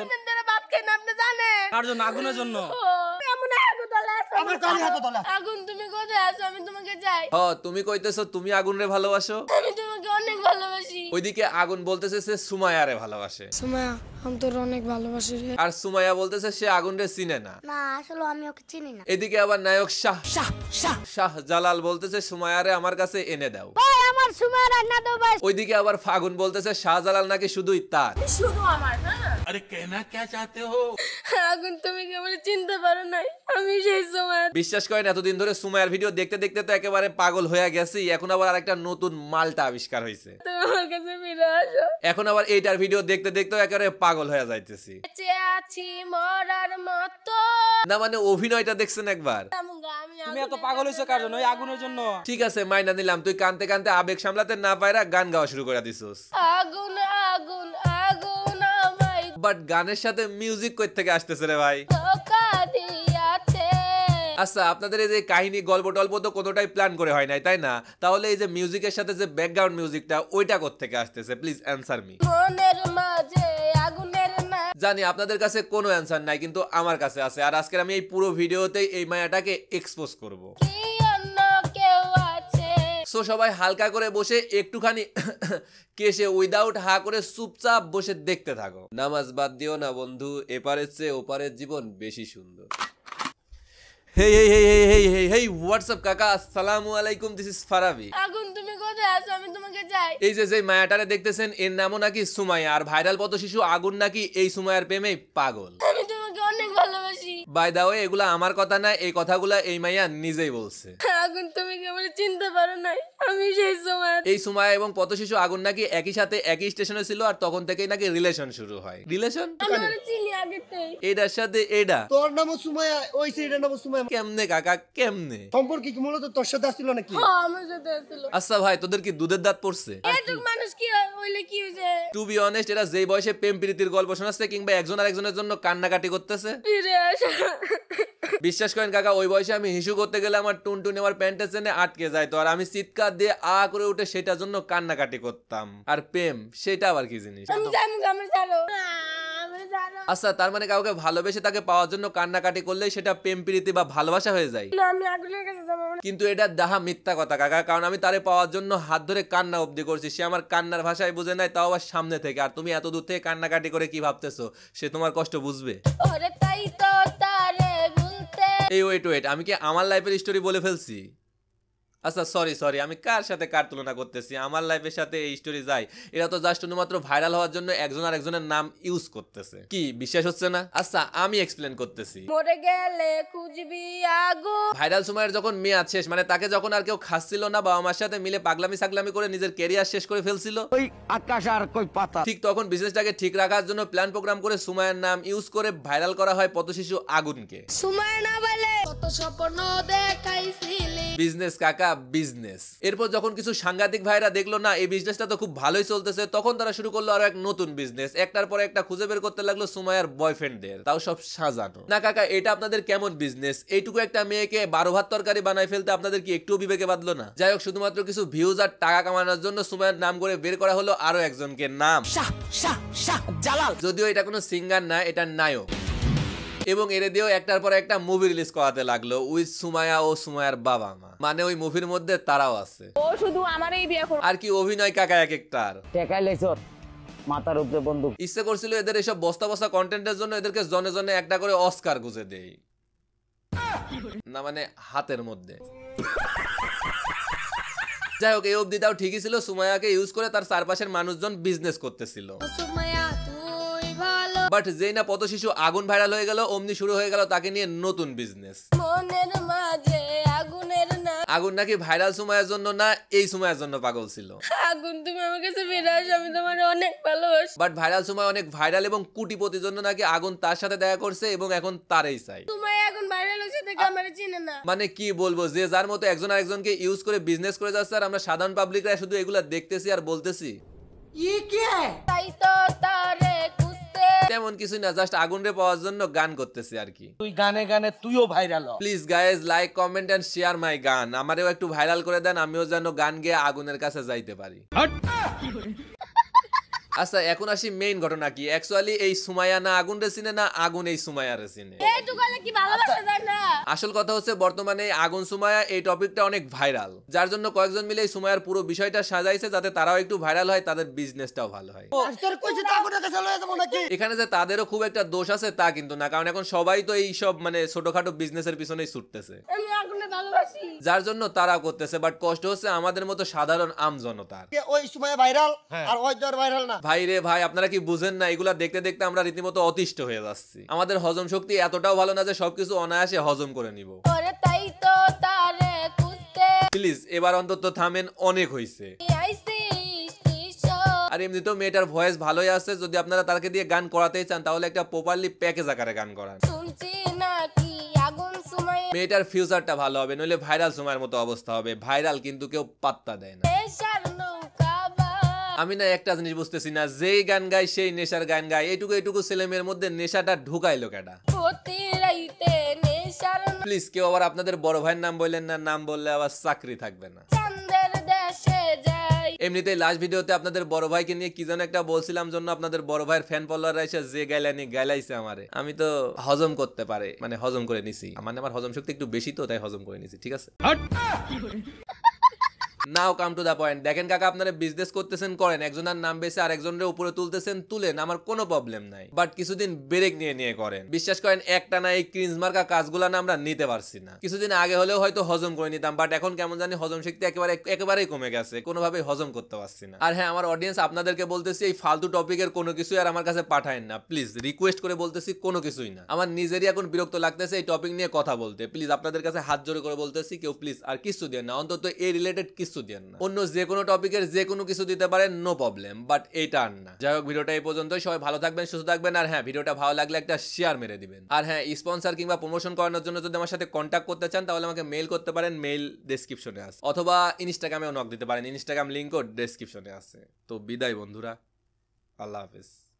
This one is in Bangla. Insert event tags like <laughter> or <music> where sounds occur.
আর বলতেছে সে আগুন রে চিনে না আসলে আমি ওকে চিনি না এদিকে আবার নায়ক শাহ শাহ জালাল বলতেছে রে আমার কাছে এনে দাও আমার সুমায়া রান্না ওইদিকে আবার ফাগুন বলতেছে শাহজালাল নাকি শুধুই তার শুধু আমার হ্যাঁ? আরে কেনা কে चाहते হো এখন তুমি কেবল চিনতে পারো নাই আমি সেই সময় বিশ্বাস করেন এতদিন ধরে সুমাইয়ার ভিডিও দেখতে দেখতে তো একেবারে পাগল হয়ে গেছি এখন আবার আরেকটা নতুন মালটা আবিষ্কার হইছে তুমি আমার কাছে ফিরে আসো এখন আবার এইটার ভিডিও দেখতে দেখতে একেবারে পাগল হয়ে যাইতেছি বেঁচে আছি মরার মতো না মানে অভিনয়টা দেখছেন একবার তুমি এত পাগল হইছো কার জন্য ওই আগুনের জন্য ঠিক আছে মাইনা নিলাম তুই কানতে কানতে আবেগ সামলাতে না পায়রা গান গাওয়া শুরু করে দিছস আগুন বাট গানের সাথে মিউজিক কই থেকে আসতেছে রে ভাই আচ্ছা আপনাদের এই যে কাহিনী গল্প টল্প তো কোনোটাই প্ল্যান করে হয় নাই তাই না তাহলে এই যে মিউজিকের সাথে যে ব্যাকগ্রাউন্ড মিউজিকটা ওইটা থেকে আসতেছে প্লিজ অ্যান্সার মি জানি আপনাদের কাছে কোনো অ্যান্সার নাই কিন্তু আমার কাছে আছে আর আজকে আমি এই পুরো ভিডিওতে এই মায়াটাকে এক্সপোজ করবো সো সবাই হালকা করে বসে একটুখানি <coughs> কেসে উইদাউট হা করে চুপচাপ বসে দেখতে থাকো নামাজ বাদ দিও না বন্ধু এপারের চেয়ে ওপারের জীবন বেশি সুন্দর হেই হেই হেই হেই হেই হেই হেই হোয়াটসঅ্যাপ কাকা আসসালামু আলাইকুম দিস ইজ ফারাবি আগুন তুমি কোথায় আছো আমি তোমাকে চাই এই যে যেই মায়াটারে দেখতেছেন এর নামও নাকি সুমাইয়া আর ভাইরাল পথ শিশু আগুন নাকি এই সুমাইয়ার প্রেমে পাগল আমি তোমাকে অনেক ভালোবাসি বাই দা ওয়ে এগুলা আমার কথা না এই কথাগুলা এই মাইয়া নিজেই বলছে <laughs> আগুন তুমি কেবল চিনতে পারো নাই আমি সেই সুমায়া এই সময় এবং পথ শিশু আগুন নাকি একই সাথে একই স্টেশনে ছিল আর তখন থেকেই নাকি রিলেশন শুরু হয় রিলেশন এটার সাথে এটা তোর নাম সুমায়া ওই সেটার নাম সুমায়া কেমনে কাকা কেমনে সম্পর্কে কি মূলত তোর সাথে আসছিল নাকি হ্যাঁ সাথে আচ্ছা ভাই তোদের কি দুধের দাঁত পড়ছে মানুষ কি হইলে কি হইছে টু বি অনেস্ট এরা যেই বয়সে প্রেম প্রীতির গল্প শোনাচ্ছে কিংবা একজন আরেকজনের জন্য কান্নাকাটি করতেছে ফিরে আসা বিশ্বাস করেন কাকা ওই বয়সে আমি হিসু করতে গেলে আমার টুনটুনি আমার প্যান্টের চেনে আটকে যাইতো আর আমি চিৎকার দিয়ে আ করে উঠে সেটার জন্য কান্নাকাটি করতাম আর প্রেম সেটা আবার কি জিনিস আচ্ছা তার মানে কাউকে ভালোবেসে তাকে পাওয়ার জন্য কান্নাকাটি করলে সেটা প্রেম প্রীতি বা ভালোবাসা হয়ে যায় কিন্তু এটা দাহা মিথ্যা কথা কাকা কারণ আমি তারে পাওয়ার জন্য হাত ধরে কান্না অব্দি করছি সে আমার কান্নার ভাষায় বুঝে নাই তাও আবার সামনে থেকে আর তুমি এত দূর থেকে কান্নাকাটি করে কি ভাবতেছো সে তোমার কষ্ট বুঝবে তাই তো তারে এই ওয়েট ওয়েট আমি কি আমার লাইফের স্টোরি বলে ফেলছি আচ্ছা সরি সরি আমি কার সাথে কার তুলনা করতেছি আমার লাইফের সাথে এই স্টোরি যায় এরা তো জাস্ট শুধুমাত্র ভাইরাল হওয়ার জন্য একজন আর একজনের নাম ইউজ করতেছে কি বিশ্বাস হচ্ছে না আচ্ছা আমি এক্সপ্লেন করতেছি মরে গেলে খুঁজবি আগুন ভাইরাল সময়ের যখন মেয়াদ শেষ মানে তাকে যখন আর কেউ খাচ্ছিল না বাবা মার সাথে মিলে পাগলামি সাগলামি করে নিজের ক্যারিয়ার শেষ করে ফেলছিল ওই আকাশ আর কই পাতা ঠিক তখন বিজনেসটাকে ঠিক রাখার জন্য প্ল্যান প্রোগ্রাম করে সুমায়ের নাম ইউজ করে ভাইরাল করা হয় পথশিশু আগুনকে সুমায়ের না বলে কত স্বপ্ন দেখাইছিলি বিজনেস কাকা বিজনেস এরপর যখন কিছু সাংঘাতিক ভাইরা দেখলো না এই বিজনেসটা তো খুব ভালোই চলতেছে তখন তারা শুরু করলো আরো এক নতুন বিজনেস একটার পর একটা খুঁজে বের করতে লাগলো সুমায়ার বয়ফ্রেন্ডদের তাও সব সাজানো না কাকা এটা আপনাদের কেমন বিজনেস এইটুকু একটা মেয়েকে বারো ভাত তরকারি বানায় ফেলতে আপনাদের কি একটু বিবেকে বাঁধলো না যাই হোক শুধুমাত্র কিছু ভিউজ আর টাকা কামানোর জন্য সুমায়ার নাম করে বের করা হলো আরো একজনকে নাম জালাল যদিও এটা কোনো সিঙ্গার না এটা নায়ক এবং এর দিয়েও একটার পর একটা মুভি রিলিজ করাতে লাগলো উইথ সুমায়া ও সুমায়ার বাবা মা মানে ওই মুভির মধ্যে তারাও আছে ও শুধু আমারই বিয়ে করো আর কি অভিনয় কাকা এক একটার টেকাই লাইছর ইচ্ছে করছিল এদের এসব বস্তা বস্তা কন্টেন্টের জন্য এদেরকে জনে জনে একটা করে অস্কার গুজে দেই না মানে হাতের মধ্যে যাই হোক এই তাও ঠিকই ছিল সুমায়াকে ইউজ করে তার চারপাশের মানুষজন বিজনেস করতেছিল বাট যেই না পত শিশু আগুন ভাইরাল হয়ে গেল অমনি শুরু হয়ে গেল তাকে নিয়ে নতুন বিজনেস আগুন নাকি ভাইরাল সময়ের জন্য না এই সময়ের জন্য পাগল ছিল আগুন তুমি আমার কাছে বিরাজ আমি তোমার অনেক ভালোবাসি বাট ভাইরাল সময় অনেক ভাইরাল এবং কুটিপতির জন্য নাকি আগুন তার সাথে দেখা করছে এবং এখন তারেই চাই সুমাই এখন ভাইরাল হচ্ছে দেখে আমার চিনে না মানে কি বলবো যে যার মতো একজন আরেকজনকে ইউজ করে বিজনেস করে যাচ্ছে আর আমরা সাধারণ পাবলিকরা শুধু এগুলা দেখতেছি আর বলতেছি ই কে তাই তো তারে তেমন কিছু না জাস্ট আগুন রে পাওয়ার জন্য গান করতেছি আর কি তুই গানে গানে তুইও viral please guys like comment and share my গান আমারেও একটু ভাইরাল করে দেন আমিও যেন গান গেয়ে আগুনের কাছে যাইতে পারি আচ্ছা এখন আসি মেইন ঘটনা কি অ্যাকচুয়ালি এই সুমায়া না আগুন রেসিনে না আগুন এই সুমাইয়া রেসিনে আচ্ছা, আসল কথা হচ্ছে বর্তমানে আগুন সুমায়া এই টপিকটা অনেক ভাইরাল যার জন্য কয়েকজন মিলে এই সুমায়ার পুরো বিষয়টা সাজাইছে যাতে তারাও একটু ভাইরাল হয় তাদের বিজনেসটাও ভালো হয় এখানে যে তাদেরও খুব একটা দোষ আছে তা কিন্তু না কারণ এখন সবাই তো এই সব মানে ছোটখাটো বিজনেসের পিছনেই ছুটতেছে ভালোবাসি যার জন্য তারা করতেছে বাট কষ্ট হচ্ছে আমাদের মতো সাধারণ আম জনতার ওই সময় ভাইরাল হ্যাঁ। আর ওই দর ভাইরাল না ভাই রে ভাই আপনারা কি বুঝেন না এগুলা দেখতে দেখতে আমরা রীতিমতো অতিষ্ঠ হয়ে যাচ্ছি আমাদের হজম শক্তি এতটাও ভালো না যে সবকিছু অনায়াসে হজম করে নিব ওরে তাই তো তারে কুস্তে প্লিজ এবার অন্তত থামেন অনেক হইছে আর এমনিতেও মেয়েটার ভয়েস ভালোই আছে যদি আপনারা তাকে দিয়ে গান করাতেই চান তাহলে একটা প্রপারলি প্যাকেজ আকারে গান করান শুনছি মেয়েটার ফিউচারটা ভালো হবে নইলে ভাইরাল সময়ের মতো অবস্থা হবে ভাইরাল কিন্তু কেউ পাত্তা দেয় না আমি না একটা জিনিস বুঝতেছি না যেই গান গায় সেই নেশার গান গায় এটুকু এটুকু ছেলেমেয়ের মধ্যে নেশাটা ঢুকাইলো কেটা প্লিজ কেউ আবার আপনাদের বড় ভাইয়ের নাম বললেন না নাম বললে আবার চাকরি থাকবে না এমনিতেই লাস্ট ভিডিওতে আপনাদের বড় ভাইকে নিয়ে কি যেন একটা বলছিলাম জন্য আপনাদের বড় ভাইয়ের ফ্যান ফলোয়াররা এসে যে গাইলানি গাইলাইছে আমারে আমি তো হজম করতে পারে মানে হজম করে নিছি মানে আমার হজম শক্তি একটু বেশি তো তাই হজম করে নিছি ঠিক আছে now come to the point দেখেন কাকা আপনারা বিজনেস করতেছেন করেন একজনের নাম বেছে একজনের উপরে তুলতেছেন তুলেন আমার কোনো প্রবলেম নাই বাট কিছুদিন ব্রেক নিয়ে নিয়ে করেন বিশ্বাস করেন একটা না এই ক্রিন্স মার্কা কাজগুলো না আমরা নিতে পারছি না কিছুদিন আগে হলেও হয়তো হজম করে নিতাম বাট এখন কেমন জানি হজম শক্তি একেবারে একেবারেই কমে গেছে কোনোভাবেই হজম করতে পারছি না আর হ্যাঁ আমার অডিয়েন্স আপনাদেরকে বলতেছি এই ফালতু টপিকের কোনো কিছুই আর আমার কাছে পাঠায়েন না প্লিজ রিকোয়েস্ট করে বলতেছি কোনো কিছুই না আমার নিজেরই এখন বিরক্ত লাগতেছে এই টপিক নিয়ে কথা বলতে প্লিজ আপনাদের কাছে হাত জোরে করে বলতেছি কেউ প্লিজ আর কিছু দিয়ে না অন্তত এই রিলেটেড কিছু কিছু দেন না অন্য যে কোনো টপিকের যে কোনো কিছু দিতে পারেন নো প্রবলেম বাট এটা আর না যাই হোক ভিডিওটা এই পর্যন্ত সবাই ভালো থাকবেন সুস্থ থাকবেন আর হ্যাঁ ভিডিওটা ভালো লাগলে একটা শেয়ার মেরে দিবেন আর হ্যাঁ স্পন্সার কিংবা প্রমোশন করানোর জন্য যদি আমার সাথে কন্ট্যাক্ট করতে চান তাহলে আমাকে মেল করতে পারেন মেল ডেসক্রিপশনে আছে অথবা ইনস্টাগ্রামেও নক দিতে পারেন ইনস্টাগ্রাম লিঙ্কও ডেসক্রিপশনে আছে তো বিদায় বন্ধুরা আল্লাহ হাফেজ